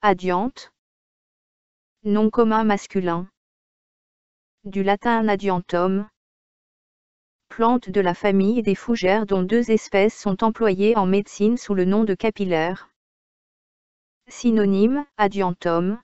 Adiante. Nom commun masculin. Du latin adiantum. Plante de la famille des fougères dont deux espèces sont employées en médecine sous le nom de capillaire. Synonyme, adiantum.